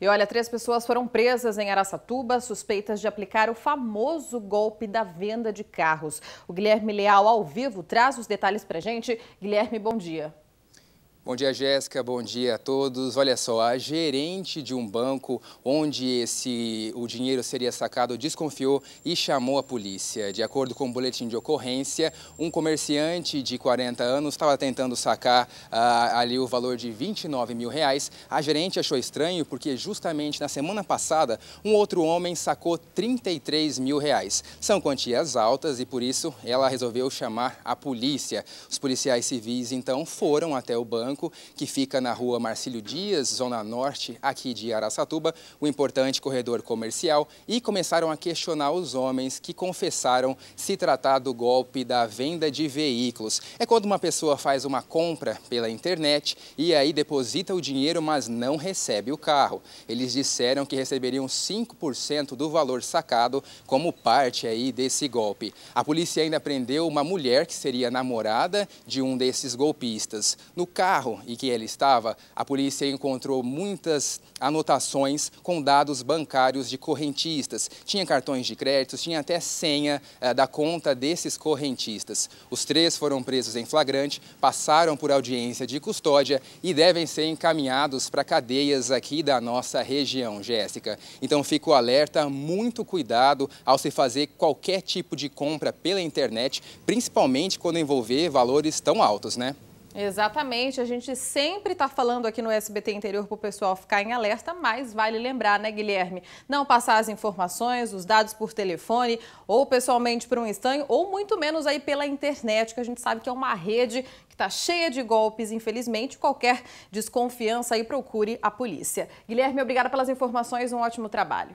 E olha, três pessoas foram presas em Araçatuba, suspeitas de aplicar o famoso golpe da venda de carros. O Guilherme Leal, ao vivo, traz os detalhes pra gente. Guilherme, bom dia. Bom dia, Jéssica. Bom dia a todos. Olha só, a gerente de um banco onde esse o dinheiro seria sacado desconfiou e chamou a polícia. De acordo com o um boletim de ocorrência, um comerciante de 40 anos estava tentando sacar ah, ali o valor de 29 mil reais. A gerente achou estranho porque justamente na semana passada um outro homem sacou 33 mil reais. São quantias altas e por isso ela resolveu chamar a polícia. Os policiais civis então foram até o banco que fica na rua Marcílio Dias, zona norte aqui de Araçatuba, um importante corredor comercial, e começaram a questionar os homens que confessaram se tratar do golpe da venda de veículos. É quando uma pessoa faz uma compra pela internet e aí deposita o dinheiro, mas não recebe o carro. Eles disseram que receberiam 5% do valor sacado como parte aí desse golpe. A polícia ainda prendeu uma mulher que seria namorada de um desses golpistas. No carro, carro em que ele estava, a polícia encontrou muitas anotações com dados bancários de correntistas. Tinha cartões de crédito, tinha até senha eh, da conta desses correntistas. Os três foram presos em flagrante, passaram por audiência de custódia e devem ser encaminhados para cadeias aqui da nossa região, Jéssica. Então fico alerta, muito cuidado ao se fazer qualquer tipo de compra pela internet, principalmente quando envolver valores tão altos, né? Exatamente, a gente sempre está falando aqui no SBT Interior para o pessoal ficar em alerta, mas vale lembrar, né, Guilherme? Não passar as informações, os dados por telefone ou pessoalmente para um estanho, ou muito menos aí pela internet, que a gente sabe que é uma rede que está cheia de golpes, infelizmente. Qualquer desconfiança aí procure a polícia. Guilherme, obrigada pelas informações, um ótimo trabalho.